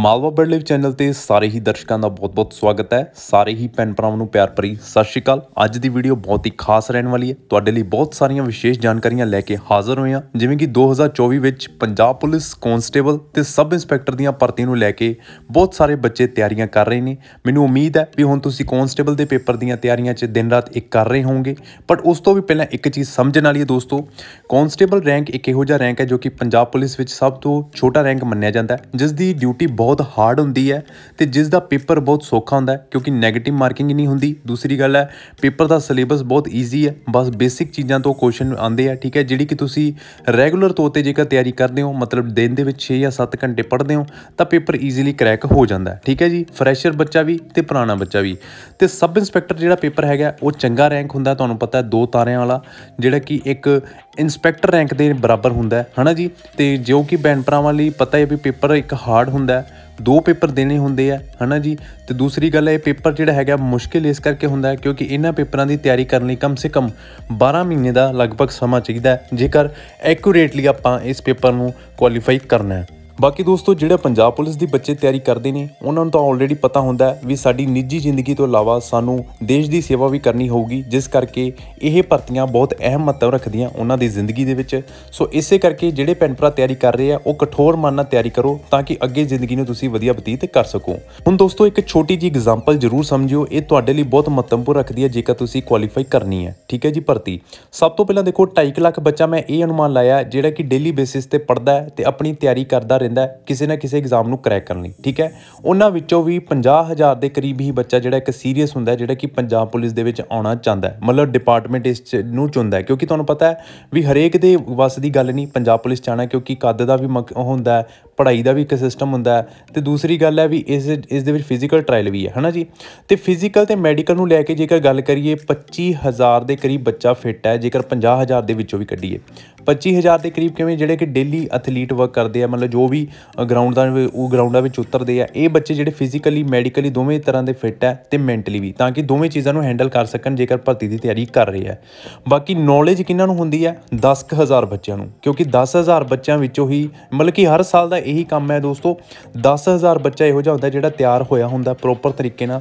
Malwa bird channel ਤੇ ਸਾਰੇ ਹੀ ਦਰਸ਼ਕਾਂ ਦਾ ਬਹੁਤ-ਬਹੁਤ ਸਵਾਗਤ ਹੈ ਸਾਰੇ ਹੀ ਪੈਨ ਭਰਾਵਾਂ ਨੂੰ ਪਿਆਰ ਭਰੀ ਸਤਿ ਸ਼੍ਰੀ ਅਕਾਲ ਅੱਜ ਦੀ ਵੀਡੀਓ ਬਹੁਤ ਹੀ ਖਾਸ ਰਹਿਣ ਵਾਲੀ ਹੈ ਤੁਹਾਡੇ ਲਈ ਬਹੁਤ ਸਾਰੀਆਂ ਵਿਸ਼ੇਸ਼ ਜਾਣਕਾਰੀਆਂ ਲੈ ਕੇ ਹਾਜ਼ਰ ਹੋਏ ਹਾਂ ਜਿਵੇਂ ਕਿ 2024 ਵਿੱਚ ਪੰਜਾਬ ਪੁਲਿਸ ਕਨਸਟੇਬਲ ਤੇ ਸਬ ਇੰਸਪੈਕਟਰ ਦੀਆਂ ਭਰਤੀ ਨੂੰ ਲੈ ਕੇ ਬਹੁਤ ਸਾਰੇ ਬੱਚੇ ਤਿਆਰੀਆਂ ਕਰ ਰਹੇ ਨੇ ਮੈਨੂੰ ਉਮੀਦ ਹੈ ਵੀ ਹੁਣ ਤੁਸੀਂ ਕਨਸਟੇਬਲ ਦੇ ਪੇਪਰ ਦੀਆਂ ਤਿਆਰੀਆਂ 'ਚ ਦਿਨ ਰਾਤ ਇੱਕ ਕਰ ਰਹੇ ਹੋਵੋਗੇ ਬਟ ਉਸ ਤੋਂ ਵੀ ਪਹਿਲਾਂ ਇੱਕ ਚੀਜ਼ ਸਮਝਣ ਵਾਲੀ ਹੈ ਦੋਸਤੋ ਕਨਸਟੇਬਲ ਰੈਂਕ ਇੱਕ ਇਹੋ ਜਿਹਾ ਰੈਂਕ ਹੈ ਜੋ ਕਿ ਪੰਜਾਬ ਪੁਲਿਸ ਵਿੱਚ ਸਭ ਤੋਂ ਛੋਟਾ ਰੈਂਕ ਮੰਨਿਆ ਜਾਂਦਾ ਹੈ ਜਿਸ ਦੀ ਡਿਊਟੀ ਬਹੁਤ ਬਹੁਤ ਹਾਰਡ ਹੁੰਦੀ ਹੈ ਤੇ ਜਿਸ ਦਾ ਪੇਪਰ ਬਹੁਤ ਸੌਖਾ ਹੁੰਦਾ ਹੈ ਕਿਉਂਕਿ 네ਗੇਟਿਵ ਮਾਰਕਿੰਗ ਨਹੀਂ ਹੁੰਦੀ ਦੂਸਰੀ ਗੱਲ ਹੈ ਪੇਪਰ ਦਾ ਸਿਲੇਬਸ ਬਹੁਤ ਈਜ਼ੀ ਹੈ ਬਸ ਬੇਸਿਕ ਚੀਜ਼ਾਂ ਤੋਂ ਕੁਐਸਚਨ ਆਉਂਦੇ ਆ ਠੀਕ ਹੈ ਜਿਹੜੀ ਕਿ ਤੁਸੀਂ ਰੈਗੂਲਰ ਤੌਰ ਤੇ ਜੇਕਰ ਤਿਆਰੀ ਕਰਦੇ ਹੋ ਮਤਲਬ ਦਿਨ ਦੇ ਵਿੱਚ 6 ਜਾਂ 7 ਘੰਟੇ ਪੜ੍ਹਦੇ ਹੋ ਤਾਂ ਪੇਪਰ ਈਜ਼ੀਲੀ ਕਰੈਕ ਹੋ ਜਾਂਦਾ ਹੈ ਠੀਕ ਹੈ ਜੀ ਫਰੈਸ਼ਰ ਬੱਚਾ ਵੀ ਤੇ ਪੁਰਾਣਾ ਬੱਚਾ ਵੀ ਤੇ ਸਬ ਇੰਸਪੈਕਟਰ ਜਿਹੜਾ ਪੇਪਰ ਹੈਗਾ ਉਹ ਚੰਗਾ ਰੈਂਕ ਹੁੰਦਾ ਤੁਹਾਨੂੰ ਪਤਾ ਹੈ ਦੋ ਤਾਰਿਆਂ ਵਾਲਾ ਜਿਹੜਾ ਕਿ ਇੱਕ ਇਨਸਪੈਕਟਰ ਰੈਂਕ ਦੇ ਬਰਾਬਰ ਹੁੰਦਾ ਹੈ ਹਨਾ ਜੀ ਤੇ ਜੋ ਕਿ ਬੈਂਡ ਭਰਾਵਾਂ ਲਈ ਪਤਾ ਹੈ ਵੀ ਪੇਪਰ ਇੱਕ ਹਾਰਡ ਹੁੰਦਾ ਹੈ ਦੋ ਪੇਪਰ ਦੇਣੇ ਹੁੰਦੇ ਆ ਹਨਾ ਜੀ ਤੇ ਦੂਸਰੀ ਗੱਲ ਇਹ ਪੇਪਰ ਜਿਹੜਾ ਹੈਗਾ ਮੁਸ਼ਕਿਲ ਇਸ ਕਰਕੇ ਹੁੰਦਾ ਹੈ ਕਿਉਂਕਿ ਇਹਨਾਂ ਪੇਪਰਾਂ ਦੀ ਤਿਆਰੀ ਕਰਨ ਲਈ ਕਮ ਸੇ ਕਮ 12 ਮਹੀਨੇ ਦਾ ਲਗਭਗ ਸਮਾਂ ਚਾਹੀਦਾ ਜੇਕਰ ਐਕੂਰੇਟਲੀ ਆਪਾਂ ਇਸ ਪੇਪਰ ਨੂੰ ਕੁਆਲੀਫਾਈ ਕਰਨਾ ਹੈ ਬਾਕੀ ਦੋਸਤੋ ਜਿਹੜੇ ਪੰਜਾਬ ਪੁਲਿਸ ਦੀ ਬੱਚੇ ਤਿਆਰੀ ਕਰਦੇ ਨੇ ਉਹਨਾਂ ਨੂੰ ਤਾਂ ਆਲਰੇਡੀ ਪਤਾ ਹੁੰਦਾ ਵੀ ਸਾਡੀ ਨਿੱਜੀ ਜ਼ਿੰਦਗੀ ਤੋਂ ਇਲਾਵਾ ਸਾਨੂੰ ਦੇਸ਼ ਦੀ ਸੇਵਾ ਵੀ ਕਰਨੀ ਹੋਊਗੀ ਜਿਸ ਕਰਕੇ ਇਹ ਭਰਤੀਆਂ ਬਹੁਤ ਅਹਿਮ ਮਹੱਤਵ ਰੱਖਦੀਆਂ ਉਹਨਾਂ ਦੀ ਜ਼ਿੰਦਗੀ ਦੇ ਵਿੱਚ ਸੋ ਇਸੇ ਕਰਕੇ ਜਿਹੜੇ ਭੈਣ ਭਰਾ ਤਿਆਰੀ ਕਰ ਰਹੇ ਆ ਉਹ ਕਠੋਰ ਮਨ ਨਾਲ ਤਿਆਰੀ ਕਰੋ ਤਾਂ ਕਿ ਅੱਗੇ ਜ਼ਿੰਦਗੀ ਨੂੰ ਤੁਸੀਂ ਵਧੀਆ ਬਤੀਤ ਕਰ ਸਕੋ ਹੁਣ ਦੋਸਤੋ ਇੱਕ ਛੋਟੀ ਜੀ ਐਗਜ਼ਾਮਪਲ ਜ਼ਰੂਰ ਸਮਝਿਓ ਇਹ ਤੁਹਾਡੇ ਲਈ ਬਹੁਤ ਮਹੱਤਵਪੂਰਨ ਰੱਖਦੀ ਹੈ ਜੇਕਰ ਤੁਸੀਂ ਕੁਆਲੀਫਾਈ ਕਰਨੀ ਹੈ ਠੀਕ ਹੈ ਜੀ ਭਰਤੀ ਸਭ ਤੋਂ ਪਹਿਲਾਂ ਦੇਖੋ 2.5 ਲੱਖ ਬੱਚਾ ਮੈਂ ਇਹ ਅਨੁਮਾਨ ਲਾਇਆ ਜਿਹੜਾ ਕਿ ਡੇਲੀ ਬੇਸਿਸ ਤੇ ਪੜਦਾ ਹੈ ਤੇ ਆਪਣੀ ਤਿਆਰੀ ਕਰਦਾ ਦਿੰਦਾ ਕਿਸੇ ਨਾ ਕਿਸੇ ਐਗਜ਼ਾਮ ਨੂੰ ਕਰੈਕ ਕਰਨ ਲਈ ਠੀਕ ਹੈ ਉਹਨਾਂ ਵਿੱਚੋਂ ਵੀ 50000 ਦੇ ਕਰੀਬ ਹੀ ਬੱਚਾ ਜਿਹੜਾ ਇੱਕ ਸੀਰੀਅਸ ਹੁੰਦਾ ਜਿਹੜਾ ਕਿ ਪੰਜਾਬ ਪੁਲਿਸ ਦੇ ਵਿੱਚ ਆਉਣਾ ਚਾਹੁੰਦਾ ਹੈ ਮਤਲਬ ਡਿਪਾਰਟਮੈਂਟ ਇਸ ਨੂੰ ਚੁੰਦਾ ਹੈ ਕਿਉਂਕਿ ਤੁਹਾਨੂੰ ਪਤਾ ਹੈ ਵੀ ਹਰੇਕ ਦੇ ਵਸ ਦੀ ਗੱਲ ਨਹੀਂ ਪੰਜਾਬ ਪੁਲਿਸ ਚਾਹਣਾ ਕਿਉਂਕਿ ਕੱਦ ਦਾ ਵੀ ਹੁੰਦਾ ਹੈ ਪੜ੍ਹਾਈ ਦਾ ਵੀ ਇੱਕ ਸਿਸਟਮ ਹੁੰਦਾ ਹੈ ਤੇ ਦੂਸਰੀ ਗੱਲ ਹੈ ਵੀ ਇਸ ਇਸ ਦੇ ਵਿੱਚ ਫਿਜ਼ੀਕਲ ਟ੍ਰਾਇਲ ਵੀ ਹੈ ਹਨਾ ਜੀ ਤੇ ਫਿਜ਼ੀਕਲ ਤੇ ਮੈਡੀਕਲ ਨੂੰ ਲੈ ਕੇ ਜੇਕਰ ਗੱਲ ਕਰੀਏ 25000 ਦੇ ਕਰੀਬ ਬੱਚਾ ਫਿੱਟ ਹੈ ਜੇਕਰ 50000 ਦੇ ਵਿੱਚੋਂ ਵੀ ਕੱਢੀਏ 25000 ਦੇ ਕਰੀਬ ਕਿਵੇਂ ਜਿਹੜੇ ਕਿ ਡੇਲੀ ਐਥਲੀਟ ਵਰਕ ਕਰਦੇ ਆ ਮਤਲਬ ਜੋ ਵੀ ਗਰਾਊਂਡ ਦਾ ਉਹ ਗਰਾਊਂਡਾਂ ਵਿੱਚ ਉਤਰਦੇ ਆ ਇਹ ਬੱਚੇ ਜਿਹੜੇ ਫਿਜ਼ੀਕਲੀ ਮੈਡੀਕਲੀ ਦੋਵੇਂ ਤਰ੍ਹਾਂ ਦੇ ਫਿੱਟ ਹੈ ਤੇ ਮੈਂਟਲੀ ਵੀ ਤਾਂ ਕਿ ਦੋਵੇਂ ਚੀਜ਼ਾਂ ਨੂੰ ਹੈਂਡਲ ਕਰ ਸਕਣ ਜੇਕਰ ਭਰਤੀ ਦੀ ਤਿਆਰੀ ਕਰ ਰਹੇ ਆ ਬਾਕੀ ਨੌਲੇਜ ਕਿੰਨਾਂ ਨੂੰ ਹੁੰਦੀ ਆ 10000 ਬੱਚਿਆਂ ਨੂੰ ਕਿਉਂਕਿ 10000 ਬੱਚਿਆਂ ਵਿੱਚੋਂ ਹੀ ਮਤਲਬ ਕਿ ਹਰ ਸਾਲ ਦਾ ਇਹੀ ਕੰਮ ਹੈ ਦੋਸਤੋ 10000 ਬੱਚਾ ਇਹੋ ਜਿਹਾ ਹੁੰਦਾ ਜਿਹੜਾ ਤਿਆਰ ਹੋਇਆ ਹੁੰਦਾ ਪ੍ਰੋਪਰ ਤਰੀਕੇ ਨਾਲ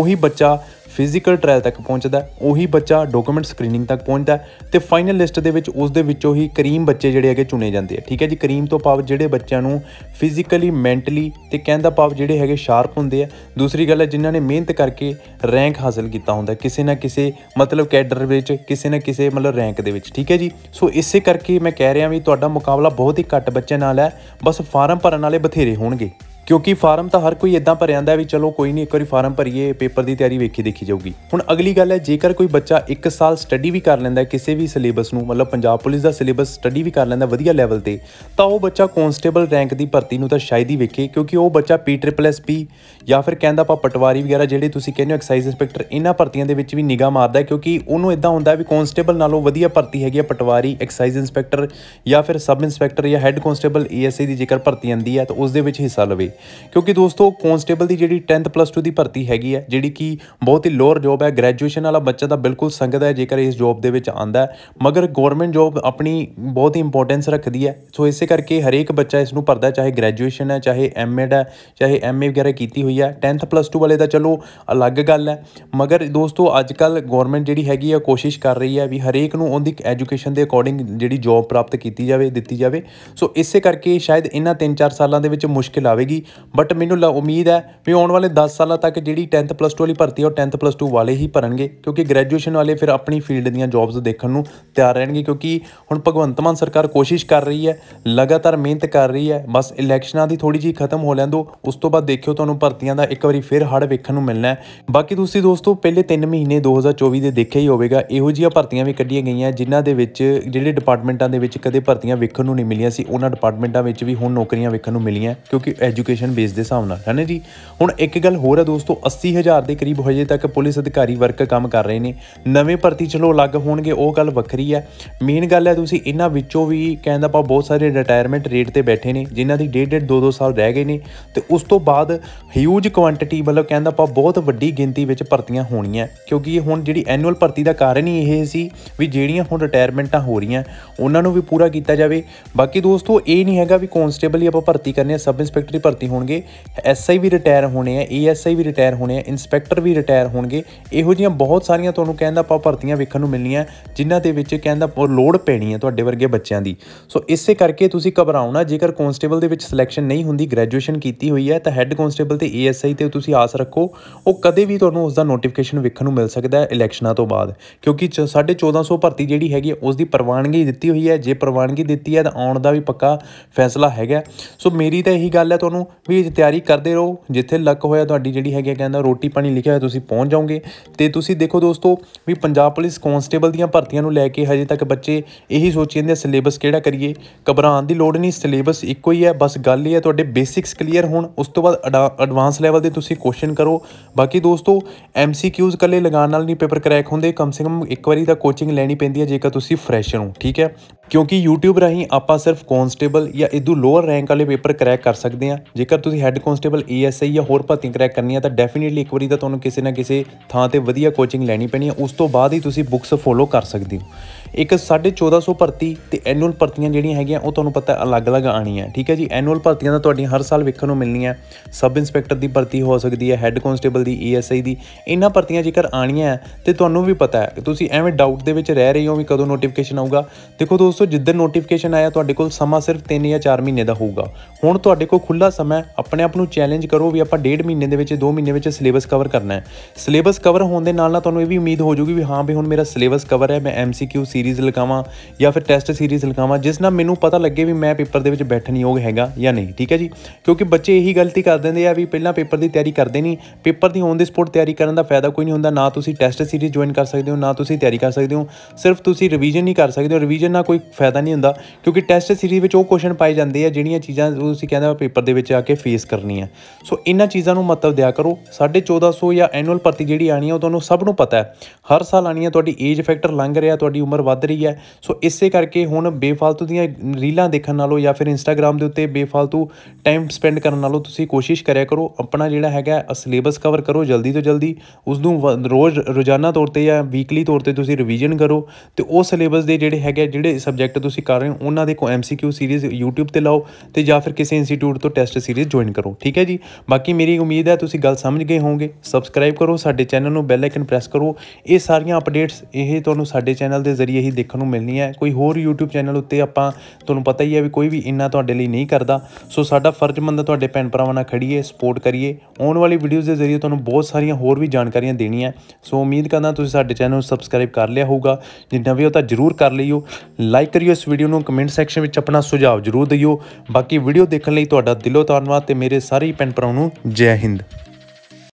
ਉਹੀ ਬੱਚਾ ਫਿਜ਼ੀਕਲ ਟ੍ਰਾਇਲ ਤੱਕ ਪਹੁੰਚਦਾ ਉਹੀ ਬੱਚਾ ਡਾਕੂਮੈਂਟ ਸਕਰੀਨਿੰਗ ਤੱਕ ਪਹੁੰਚਦਾ ਤੇ ਫਾਈਨਲ ਲਿਸਟ ਦੇ ਵਿੱਚ ਉਸ ਦੇ ਵਿੱਚੋਂ ਹੀ ਕਰੀਮ ਬੱਚੇ ਜਿਹੜੇ ਹੈਗੇ ਚੁਣੇ ਜਾਂਦੇ ਆ ਠੀਕ ਹੈ ਜੀ ਕਰੀਮ ਤੋਂ ਪਾਵ ਜਿਹੜੇ ਬੱਚਿਆਂ ਨੂੰ ਫਿਜ਼ੀਕਲੀ ਮੈਂਟਲੀ ਤੇ ਕਹਿੰਦਾ ਪਾਵ ਜਿਹੜੇ ਹੈਗੇ ਸ਼ਾਰਪ ਹੁੰਦੇ ਆ ਦੂਸਰੀ ਗੱਲ ਹੈ ਜਿਨ੍ਹਾਂ ਨੇ ਮਿਹਨਤ ਕਰਕੇ ਰੈਂਕ ਹਾਸਲ ਕੀਤਾ ਹੁੰਦਾ ਕਿਸੇ ਨਾ ਕਿਸੇ ਮਤਲਬ ਕੈਡਰ ਵਿੱਚ ਕਿਸੇ ਨਾ ਕਿਸੇ ਮਤਲਬ ਰੈਂਕ ਦੇ ਵਿੱਚ ਠੀਕ ਹੈ ਜੀ ਸੋ ਇਸੇ ਕਰਕੇ ਮੈਂ ਕਹਿ ਰਿਹਾ ਵੀ ਤੁਹਾਡਾ ਮੁਕਾਬਲਾ ਬਹੁਤ ਹੀ ਘੱਟ ਬੱਚਿਆਂ ਨਾਲ ਹੈ ਬਸ ਫਾਰਮ ਭਰਨ ਵਾਲੇ ਬਥੇਰੇ ਹੋਣਗੇ ਕਿਉਂਕਿ ਫਾਰਮ ਤਾਂ ਹਰ ਕੋਈ ਇਦਾਂ ਭਰਿਆ ਜਾਂਦਾ ਵੀ ਚਲੋ ਕੋਈ ਨਹੀਂ ਇੱਕ ਵਾਰੀ ਫਾਰਮ ਭਰੀਏ ਪੇਪਰ ਦੀ ਤਿਆਰੀ ਵੇਖੀ ਦੇਖੀ ਜਾਊਗੀ ਹੁਣ ਅਗਲੀ ਗੱਲ ਹੈ ਜੇਕਰ ਕੋਈ ਬੱਚਾ 1 ਸਾਲ ਸਟੱਡੀ ਵੀ ਕਰ ਲੈਂਦਾ ਕਿਸੇ ਵੀ ਸਿਲੇਬਸ ਨੂੰ ਮਤਲਬ ਪੰਜਾਬ ਪੁਲਿਸ ਦਾ ਸਿਲੇਬਸ ਸਟੱਡੀ ਵੀ ਕਰ ਲੈਂਦਾ ਵਧੀਆ ਲੈਵਲ ਤੇ ਤਾਂ ਉਹ ਬੱਚਾ ਕਨਸਟੇਬਲ ਰੈਂਕ ਦੀ ਭਰਤੀ ਨੂੰ ਤਾਂ ਸ਼ਾਇਦ ਹੀ ਵੇਖੇ ਕਿਉਂਕਿ ਉਹ ਬੱਚਾ ਪੀ ਟ੍ਰਿਪਲ ਐਸ ਪੀ ਜਾਂ ਫਿਰ ਕਹਿੰਦਾ ਆਪਾਂ ਪਟਵਾਰੀ ਵਗੈਰਾ ਜਿਹੜੇ ਤੁਸੀਂ ਕਹਿੰਦੇ ਹੋ ਐਕਸਾਈਜ਼ ਇੰਸਪੈਕਟਰ ਇਹਨਾਂ ਭਰਤੀਆਂ ਦੇ ਵਿੱਚ ਵੀ ਨਿਗਾਹ ਮਾਰਦਾ ਕਿਉਂਕਿ ਉਹਨੂੰ ਇਦਾਂ ਹੁੰਦਾ ਵੀ ਕਨਸਟੇਬਲ ਨਾਲੋਂ ਵਧੀਆ ਭਰਤੀ ਹੈਗੀ ਆ ਪਟਵਾਰੀ ਐਕਸਾਈਜ਼ ਇਨਸਪੈਕਟਰ ਜਾਂ ਫਿਰ ਸਬ ਇਨਸਪੈਕਟਰ ਜਾਂ ਹੈੱਡ ਕਨਸਟੇਬਲ ਏਐਸਏ ਦੀ ਜੇਕਰ ਭਰਤੀ ਆਂਦੀ ਹੈ ਤਾਂ ਉਸ ਦੇ ਵਿੱਚ ਹਿੱਸਾ ਲਵੇ ਕਿਉਂਕਿ ਦੋਸਤੋ ਕਨਸਟੇਬਲ ਦੀ ਜਿਹੜੀ 10th ਪਲੱਸ 2 ਦੀ ਭਰਤੀ ਹੈਗੀ ਹੈ ਜਿਹੜੀ ਕਿ ਬਹੁਤ ਹੀ ਲੋਅਰ ਜੌਬ ਹੈ ਗ੍ਰੈਜੂਏਸ਼ਨ ਵਾਲਾ ਬੱਚਾ ਤਾਂ ਬਿਲਕੁਲ ਸੰਗਦਾ ਹੈ ਜੇਕਰ ਇਸ ਜੌਬ ਦੇ ਵਿੱਚ ਆਂਦਾ ਮਗਰ ਗਵਰਨਮੈਂਟ ਜੌਬ ਆਪਣੀ ਬਹੁਤ ਹੀ ਇੰਪੋਰਟੈਂਸ ਰੱਖਦੀ ਹੈ ਸੋ ਇਸੇ ਕਰਕੇ ਹਰੇਕ ਬੱਚਾ ਇਸ ਨੂੰ ਪਰਦਾ ਚਾਹੇ ਗ੍ਰੈਜੂਏਸ਼ਨ ਹੈ ਚਾਹੇ ਐਮਐਡ ਹੈ ਚਾਹੇ ਐਮਏ ਵਗੈਰਾ ਕੀਤੀ ਹੋਈ ਹੈ 10th ਪਲੱਸ 2 ਵਾਲੇ ਦਾ ਚਲੋ ਅਲੱਗ ਗੱਲ ਹੈ ਮਗਰ ਦੋਸਤੋ ਅੱਜ ਕੱਲ ਗਵਰਨਮੈਂਟ ਜਿਹੜੀ ਹੈਗੀ ਆ ਕੋਸ਼ਿਸ਼ ਕਰ ਰਹੀ ਹੈ ਵੀ ਹਰੇਕ ਨੂੰ ਉਹਦੀ ਐਜੂਕੇਸ਼ਨ ਦੇ ਅਕੋਰਡਿੰਗ ਜਿਹੜੀ ਜੌਬ ਪ੍ਰਾਪਤ ਕੀਤੀ ਜਾਵੇ ਦਿੱਤੀ ਜਾਵੇ ਸੋ ਇਸੇ ਕਰਕੇ ਸ਼ਾਇਦ ਇਹਨਾਂ 3-4 ਸਾਲਾਂ ਦੇ ਵਿੱਚ ਮੁਸ਼ਕਿਲ ਆਵੇਗੀ ਸੀ ਬਟ ਮੈਨੂੰ ਉਮੀਦ ਹੈ ਵੀ ਆਉਣ ਵਾਲੇ 10 ਸਾਲਾਂ ਤੱਕ ਜਿਹੜੀ 10th ਪਲੱਸ 2 ਵਾਲੀ ਭਰਤੀ ਹੈ ਉਹ 10th ਪਲੱਸ 2 ਵਾਲੇ ਹੀ ਭਰਨਗੇ ਕਿਉਂਕਿ ਗ੍ਰੈਜੂਏਸ਼ਨ ਵਾਲੇ ਫਿਰ ਆਪਣੀ ਫੀਲਡ ਦੀਆਂ ਜੌਬਸ ਦੇਖਣ ਨੂੰ ਤਿਆਰ ਰਹਿਣਗੇ ਕਿਉਂਕਿ ਹੁਣ ਭਗਵੰਤ ਮਾਨ ਸਰਕਾਰ ਕੋਸ਼ਿਸ਼ ਕਰ ਰਹੀ ਹੈ ਲਗਾਤਾਰ ਮਿਹਨਤ ਕਰ ਰਹੀ ਹੈ ਬਸ ਇਲੈਕਸ਼ਨਾਂ ਦੀ ਥੋੜੀ ਜੀ ਖਤਮ ਹੋ ਲੈਣ ਦੋ ਉਸ ਤੋਂ ਬਾਅਦ ਦੇਖਿਓ ਤੁਹਾਨੂੰ ਭਰਤੀਆਂ ਦਾ ਇੱਕ ਵਾਰੀ ਫਿਰ ਹੜ ਵੇਖਣ ਨੂੰ ਮਿਲਣਾ ਹੈ ਬਾਕੀ ਤੁਸੀਂ ਦੋਸਤੋ ਪਹਿਲੇ 3 ਮਹੀਨੇ 2024 ਦੇ ਦੇਖਿਆ ਹੀ ਹੋਵੇਗਾ ਇਹੋ ਜਿਹੀਆਂ ਭਰਤੀਆਂ ਵੀ ਕੱਢੀਆਂ ਗਈਆਂ ਜਿਨ੍ਹਾਂ ਦੇ ਵਿੱਚ ਜਿਹੜੇ ਡਿਪਾਰਟਮੈਂਟਾਂ ਦੇ ਵਿੱਚ ਕਦੇ ਭਰਤੀਆਂ ਵੇਖਣ ਨੂੰ ਨਹੀਂ ਮਿਲੀਆਂ ਸੀ ਉਹਨਾਂ ਡਿਪਾਰਟਮੈਂਟਾਂ ਵਿੱਚ ਵੀ ਹੁਣ ਨੌਕਰੀਆਂ ਵੇਖਣ ਨੂੰ ਮਿਲੀਆਂ ਕਿਉਂਕਿ ਲੋਕੇਸ਼ਨ ਬੇਸ ਦੇ ਹਿਸਾਬ ਨਾਲ ਹੈ ਨਾ ਜੀ ਹੁਣ ਇੱਕ ਗੱਲ ਹੋਰ ਹੈ ਦੋਸਤੋ 80000 ਦੇ ਕਰੀਬ ਹਜੇ ਤੱਕ ਪੁਲਿਸ ਅਧਿਕਾਰੀ ਵਰਕ ਕੰਮ ਕਰ ਰਹੇ ਨੇ ਨਵੇਂ ਭਰਤੀ ਚਲੋ ਅਲੱਗ ਹੋਣਗੇ ਉਹ ਗੱਲ ਵੱਖਰੀ ਹੈ ਮੇਨ ਗੱਲ ਹੈ ਤੁਸੀਂ ਇਹਨਾਂ ਵਿੱਚੋਂ ਵੀ ਕਹਿੰਦਾ ਆਪਾਂ ਬਹੁਤ ਸਾਰੇ ਰਿਟਾਇਰਮੈਂਟ ਰੇਟ ਤੇ ਬੈਠੇ ਨੇ ਜਿਨ੍ਹਾਂ ਦੀ ਡੇਢ ਡੇਢ 2-2 ਸਾਲ ਰਹਿ ਗਏ ਨੇ ਤੇ ਉਸ ਤੋਂ ਬਾਅਦ ਹਿਊਜ ਕੁਆਂਟੀਟੀ ਮਤਲਬ ਕਹਿੰਦਾ ਆਪਾਂ ਬਹੁਤ ਵੱਡੀ ਗਿਣਤੀ ਵਿੱਚ ਭਰਤੀਆਂ ਹੋਣੀਆਂ ਕਿਉਂਕਿ ਹੁਣ ਜਿਹੜੀ ਐਨੂਅਲ ਭਰਤੀ ਦਾ ਕਾਰਨ ਹੀ ਇਹ ਸੀ ਵੀ ਜਿਹੜੀਆਂ ਹੁਣ ਰਿਟਾਇਰਮੈਂਟਾਂ ਹੋ ਰਹੀਆਂ ਉਹਨਾਂ ਨੂੰ ਵੀ ਪੂਰਾ ਕੀਤਾ ਜਾਵੇ ਬਾਕੀ ਦੋਸਤੋ ਇਹ ਨਹੀਂ ਹੈਗਾ ਵੀ ਕਨਸਟੇਬਲ ਹੀ ਆਪਾਂ ਭਰਤੀ ਕਰਨੇ ਹੈ ਸਬ ਇੰਸਪੈਕਟਰੀ ਭਰਤੀ ਭਰਤੀ ਹੋਣਗੇ ਐਸਆਈ ਵੀ ਰਿਟਾਇਰ ਹੋਣੇ ਆ ਏਐਸਆਈ ਵੀ ਰਿਟਾਇਰ ਹੋਣੇ ਆ ਇਨਸਪੈਕਟਰ ਵੀ ਰਿਟਾਇਰ ਹੋਣਗੇ ਇਹੋ ਜੀਆਂ ਬਹੁਤ ਸਾਰੀਆਂ ਤੁਹਾਨੂੰ ਕਹਿੰਦਾ ਆਪਾਂ ਭਰਤੀਆਂ ਵੇਖਣ ਨੂੰ ਮਿਲਣੀਆਂ ਜਿਨ੍ਹਾਂ ਦੇ ਵਿੱਚ ਕਹਿੰਦਾ ਲੋਡ ਪੈਣੀ ਆ ਤੁਹਾਡੇ ਵਰਗੇ ਬੱਚਿਆਂ ਦੀ ਸੋ ਇਸੇ ਕਰਕੇ ਤੁਸੀਂ ਘਬਰਾਉਣਾ ਜੇਕਰ ਕਨਸਟੇਬਲ ਦੇ ਵਿੱਚ ਸਿਲੈਕਸ਼ਨ ਨਹੀਂ ਹੁੰਦੀ ਗ੍ਰੈਜੂਏਸ਼ਨ ਕੀਤੀ ਹੋਈ ਹੈ ਤਾਂ ਹੈੱਡ ਕਨਸਟੇਬਲ ਤੇ ਏਐਸਆਈ ਤੇ ਤੁਸੀਂ ਆਸ ਰੱਖੋ ਉਹ ਕਦੇ ਵੀ ਤੁਹਾਨੂੰ ਉਸ ਦਾ ਨੋਟੀਫਿਕੇਸ਼ਨ ਵੇਖਣ ਨੂੰ ਮਿਲ ਸਕਦਾ ਹੈ ਇਲੈਕਸ਼ਨਾਂ ਤੋਂ ਬਾਅਦ ਕਿਉਂਕਿ 1450 ਭਰਤੀ ਜਿਹੜੀ ਹੈਗੀ ਉਸ ਦੀ ਪ੍ਰਵਾਨਗੀ ਦਿੱਤੀ ਹੋਈ ਹੈ ਜੇ ਪ੍ਰਵਾਨਗੀ ਦਿੱਤੀ ਹੈ ਤਾਂ ਆਉਣ ਦਾ ਵੀ ਪੱਕਾ ਫੈਸਲਾ ਹੈਗਾ ਸੋ ਮੇਰੀ ਤਾਂ ਇਹੀ ਗੱਲ ਹੈ ਤੁਹਾਨੂੰ ਵੀ ਤਿਆਰੀ ਕਰਦੇ ਰਹੋ ਜਿੱਥੇ ਲੱਕ ਹੋਇਆ ਤੁਹਾਡੀ ਜਿਹੜੀ ਹੈਗੀ ਕਹਿੰਦਾ ਰੋਟੀ ਪਾਣੀ ਲਿਖਿਆ ਹੋਇਆ ਤੁਸੀਂ ਪਹੁੰਚ ਜਾਓਗੇ ਤੇ ਤੁਸੀਂ ਦੇਖੋ ਦੋਸਤੋ ਵੀ ਪੰਜਾਬ ਪੁਲਿਸ ਕਾਂਸਟੇਬਲ ਦੀਆਂ ਭਰਤੀਆਂ ਨੂੰ ਲੈ ਕੇ ਹਜੇ ਤੱਕ ਬੱਚੇ ਇਹੀ ਸੋਚੀ ਜਾਂਦੇ ਸਿਲੇਬਸ ਕਿਹੜਾ ਕਰੀਏ ਘਬਰਾਉਣ ਦੀ ਲੋੜ ਨਹੀਂ ਸਿਲੇਬਸ ਇੱਕੋ ਹੀ ਹੈ ਬਸ ਗੱਲ ਇਹ ਹੈ ਤੁਹਾਡੇ ਬੇਸਿਕਸ ਕਲੀਅਰ ਹੋਣ ਉਸ ਤੋਂ ਬਾਅਦ ਐਡਵਾਂਸ ਲੈਵਲ ਦੇ ਤੁਸੀਂ ਕੁਐਸਚਨ ਕਰੋ ਬਾਕੀ ਦੋਸਤੋ ਐਮਸੀਕਿਊਜ਼ ਕੱਲੇ ਲਗਾਉਣ ਨਾਲ ਨਹੀਂ ਪੇਪਰ ਕ੍ਰੈਕ ਹੁੰਦੇ ਕਮ ਸੇ ਕਮ ਇੱਕ ਵਾਰੀ ਤਾਂ ਕੋਚਿੰਗ ਲੈਣੀ ਪੈਂਦੀ ਹੈ ਜੇਕਰ ਤੁਸੀਂ ਫਰੈਸ਼ਰ ਹੋ ਠੀਕ ਹੈ ਕਿਉਂਕਿ YouTube ਰਾਹੀਂ ਆਪਾਂ ਸਿਰਫ ਕਨਸਟੇਬਲ ਜਾਂ ਇਦੋਂ ਲੋਅਰ ਰੈਂਕ ਵਾਲੇ ਪੇਪਰ ਕਰੈਕ ਕਰ ਸਕਦੇ ਆ ਜੇਕਰ ਤੁਸੀਂ ਹੈੱਡ ਕਨਸਟੇਬਲ ASI ਜਾਂ ਹੋਰ ਭਰਤੀਆਂ ਕਰੈਕ ਕਰਨੀਆਂ ਤਾਂ ਡੈਫੀਨਿਟਲੀ ਇੱਕ ਵਾਰੀ ਤਾਂ ਤੁਹਾਨੂੰ ਕਿਸੇ ਨਾ ਕਿਸੇ ਥਾਂ ਤੇ ਵਧੀਆ ਕੋਚਿੰਗ ਲੈਣੀ ਪੈਣੀ ਹੈ ਉਸ ਤੋਂ ਬਾਅਦ ਹੀ ਤੁਸੀਂ ਬੁੱਕਸ ਫੋਲੋ ਕਰ ਸਕਦੇ ਹੋ ਇੱਕ 1450 ਭਰਤੀ ਤੇ ਐਨੂਅਲ ਭਰਤੀਆਂ ਜਿਹੜੀਆਂ ਹੈਗੀਆਂ ਉਹ ਤੁਹਾਨੂੰ ਪਤਾ ਅਲੱਗ-ਅਲੱਗ ਆਣੀਆਂ ਠੀਕ ਹੈ ਜੀ ਐਨੂਅਲ ਭਰਤੀਆਂ ਦਾ ਤੁਹਾਡੀਆਂ ਹਰ ਸਾਲ ਵੇਖਣ ਨੂੰ ਮਿਲਣੀ ਹੈ ਸਬ ਇੰਸਪੈਕਟਰ ਦੀ ਭਰਤੀ ਹੋ ਸਕਦੀ ਹੈ ਹੈੱਡ ਕਨਸਟੇਬਲ ਦੀ ਈਐਸਆਈ e ਦੀ ਇਹਨਾਂ ਭਰਤੀਆਂ ਜੇਕਰ ਆਣੀਆਂ ਤੇ ਤੁਹਾਨੂੰ ਵੀ ਪਤਾ ਹੈ ਤੁਸੀਂ ਐਵੇਂ ਡਾਊਟ ਦੇ ਵਿੱਚ ਰਹਿ ਰਹੇ ਹੋ ਵੀ ਕਦੋਂ ਨੋਟੀਫਿਕੇਸ਼ਨ ਆਊਗਾ ਦੇਖੋ ਦੋਸਤੋ ਜਿੱਦਨ ਨੋਟੀਫਿਕੇਸ਼ਨ ਆਇਆ ਤੁਹਾਡੇ ਕੋਲ ਸਮਾਂ ਸਿਰਫ 3 ਜਾਂ 4 ਮਹੀਨੇ ਦਾ ਹੋਊਗਾ ਹੁਣ ਤੁਹਾਡੇ ਕੋਲ ਖੁੱਲਾ ਸਮਾਂ ਆਪਣੇ ਆਪ ਨੂੰ ਚੈਲੰਜ ਕਰੋ ਵੀ ਆਪਾਂ 1.5 ਮਹੀਨੇ ਦੇ ਵਿੱਚ 2 ਮਹੀਨੇ ਵਿੱਚ ਸਿਲੇਬਸ ਕਵਰ ਕਰਨਾ ਹੈ ਸਿਲੇਬਸ ਕਵਰ ਹੋਣ ਦੇ ਨਾਲ ਨਾਲ ਤੁਹਾਨੂੰ ਇਹ ਵੀ ਉਮੀਦ ਹੋ ਜਾਊਗੀ ਵੀ ਹਾਂ ਵੀ ਹੁਣ ਮੇਰਾ ਸਿਲੇਬਸ ਕਵਰ ਹੈ ਮੈਂ ਐਮਸੀਕਿਊ ਸੀਰੀਜ਼ ਲਗਾਵਾਂ ਜਾਂ ਫਿਰ ਟੈਸਟ ਸੀਰੀਜ਼ ਲਗਾਵਾਂ ਜਿਸ ਨਾਲ ਮੈਨੂੰ ਪਤਾ ਲੱਗੇ ਵੀ ਮੈਂ ਪੇਪਰ ਦੇ ਵਿੱਚ ਬੈਠਣ ਯੋਗ ਹੈਗਾ ਜਾਂ ਨਹੀਂ ਠੀਕ ਹੈ ਜੀ ਕਿਉਂਕਿ ਬੱਚੇ ਇਹੀ ਗਲਤੀ ਕਰ ਦਿੰਦੇ ਆ ਵੀ ਪਹਿਲਾਂ ਪੇਪਰ ਦੀ ਤਿਆਰੀ ਕਰਦੇ ਨਹੀਂ ਪੇਪਰ ਦੀ ਔਨ ਦੀ ਸਪੋਰਟ ਤਿਆਰੀ ਕਰਨ ਦਾ ਫਾਇਦਾ ਕੋਈ ਨਹੀਂ ਹੁੰਦਾ ਨਾ ਤੁਸੀਂ ਟੈਸਟ ਸੀਰੀਜ਼ ਜੁਆਇਨ ਕਰ ਸਕਦੇ ਹੋ ਨਾ ਤੁਸੀਂ ਤਿਆਰੀ ਕਰ ਸਕਦੇ ਹੋ ਸਿਰਫ ਤੁਸੀਂ ਰਿਵੀਜ਼ਨ ਹੀ ਕਰ ਸਕਦੇ ਹੋ ਰਿਵੀਜ਼ਨ ਨਾਲ ਕੋਈ ਫਾਇਦਾ ਨਹੀਂ ਹੁੰਦਾ ਕਿਉਂਕਿ ਟੈਸਟ ਸੀਰੀਜ਼ ਵਿੱਚ ਉਹ ਕੁਐਸਚਨ ਪਾਏ ਜਾਂਦੇ ਆ ਜਿਹੜੀਆਂ ਚੀਜ਼ਾਂ ਤੁਸੀਂ ਕਹਿੰਦੇ ਹੋ ਪੇਪਰ ਦੇ ਵਿੱਚ ਆ ਕੇ ਫੇਸ ਕਰਨੀਆਂ ਸੋ ਇਹਨਾਂ ਚੀਜ਼ਾਂ ਨੂੰ ਮਤਲਬ ਦਿਆ ਕਰੋ 1450 ਜਾਂ ਐਨੂਅਲ ਭਰਤੀ ਜਿਹੜੀ ਆਣੀ ਆ ਉਹ ਤੁਹਾਨੂੰ ਸਭ ਨੂੰ ਪਤਾ ਹੈ ਹਰ ਸਾਲ ਆਣੀ ਆ ਤੁਹਾਡੀ ਏਜ ਫੈਕਟਰ ਲੰਘ ਰਿਹਾ ਤੁਹਾਡੀ ਉਮਰ ਵੱਧ ਰਹੀ ਹੈ ਸੋ ਇਸੇ ਕਰਕੇ ਹੁਣ ਬੇਫਾਲਤੂ ਦੀਆਂ ਰੀਲਾਂ ਦੇਖਣ ਨਾਲੋਂ ਜਾਂ ਫਿਰ ਇੰਸਟਾਗ੍ਰam ਦੇ ਉੱਤੇ ਬੇਫਾਲਤੂ ਟਾਈਮ ਸਪੈਂਡ ਕਰਨ ਨਾਲੋਂ ਤੁਸੀਂ ਕੋਸ਼ਿਸ਼ ਕਰਿਆ ਕਰੋ ਆਪਣਾ ਜਿਹੜਾ ਹੈਗਾ ਸਿਲੇਬਸ ਕਵਰ ਕਰੋ ਜਲਦੀ ਤੋਂ ਜਲਦੀ ਉਸ ਨੂੰ ਰੋਜ਼ ਰੋਜ਼ਾਨਾ ਤੌਰ ਤੇ ਜਾਂ ਵੀਕਲੀ ਤੌਰ ਤੇ ਤੁਸੀਂ ਰਿਵੀਜ਼ਨ ਕਰੋ ਤੇ ਉਹ ਸਿਲੇਬਸ ਦੇ ਜਿਹੜੇ ਹੈਗੇ ਜਿਹੜੇ ਸਬਜੈਕਟ ਤੁਸੀਂ ਕਰ ਰਹੇ ਹੋ ਉਹਨਾਂ ਦੇ ਕੋ ਐਮਸੀਕਿਊ ਸੀਰੀਜ਼ YouTube ਤੇ ਲਾਓ ਤੇ ਜਾਂ ਫਿਰ ਕਿਸੇ ਇੰਸਟੀਚਿਊਟ ਤੋਂ ਟੈਸਟ ਸੀਰੀਜ਼ ਜੁਆਇਨ ਕਰੋ ਠੀਕ ਹੈ ਜੀ ਬਾਕੀ ਮੇਰੀ ਉਮੀਦ ਹੈ ਤੁਸੀਂ ਗੱਲ ਸਮਝ ਗਏ ਹੋਵੋਗੇ ਸਬਸਕ੍ਰਾਈਬ ਕਰੋ ਸਾਡੇ ਚੈਨਲ ਨੂੰ ਬੈਲ ਆਈਕਨ ਪ੍ਰੈਸ ਕਰੋ ਇਹ ਸਾਰੀਆਂ ਅਪਡੇਟਸ ਇਹ ਤੁਹਾਨੂੰ ਸਾਡੇ ਚੈਨਲ ਦੇ ਜ਼ਰੀਏ ਹੀ ਦੇਖਣ ਨੂੰ ਮਿਲਣੀ ਹੈ ਕੋਈ ਹੋਰ YouTube ਚੈਨਲ ਉੱਤੇ ਆਪਾਂ ਤੁਹਾਨੂੰ ਪਤਾ ਹੀ ਹੈ ਵੀ ਕੋਈ ਵੀ ਇੰਨਾ ਤੁਹਾਡੇ ਲਈ ਨਹੀਂ ਕਰਦਾ ਸੋ ਸਾਡਾ ਫਰਜ਼ ਮੰਨਦਾ ਤੁਹਾਡੇ ਭੈਣ ਭਰਾਵਾਂ ਨਾਲ ਖੜੀਏ ਸਪੋਰਟ ਕਰੀਏ ਆਉਣ ਵਾਲੀ ਵੀਡੀਓਜ਼ ਦੇ ਜ਼ਰੀਏ ਤੁਹਾਨੂੰ ਬਹੁਤ ਸਾਰੀਆਂ ਹੋਰ ਵੀ ਜਾਣਕਾਰੀਆਂ ਦੇਣੀਆਂ ਸੋ ਉਮੀਦ ਕਰਦਾ ਤੁਸੀਂ ਸਾਡੇ ਚੈਨਲ ਨੂੰ ਸਬਸਕ੍ਰਾਈਬ ਕਰ ਲਿਆ ਹੋਊਗਾ ਜਿੰਨਾ ਵੀ ਹੋ ਤਾਂ ਜ਼ਰੂਰ ਕਰ ਲਈਓ ਲਾਈਕ ਕਰਿਓ ਇਸ ਵੀਡੀਓ ਨੂੰ ਕਮੈਂਟ ਸੈਕਸ਼ਨ ਵਿੱਚ ਆਪਣਾ ਸੁਝਾਅ ਜ਼ਰੂਰ ਦਿਓ ਬਾਕੀ ਵੀਡੀਓ ਦੇਖਣ ਲਈ ਤੁਹਾਡਾ ਦਿਲੋਂ ਧੰਨਵਾਦ ਤੇ ਮੇਰੇ ਸਾਰੇ ਭੈਣ ਭਰਾਵਾਂ ਨੂੰ ਜੈ ਹਿੰਦ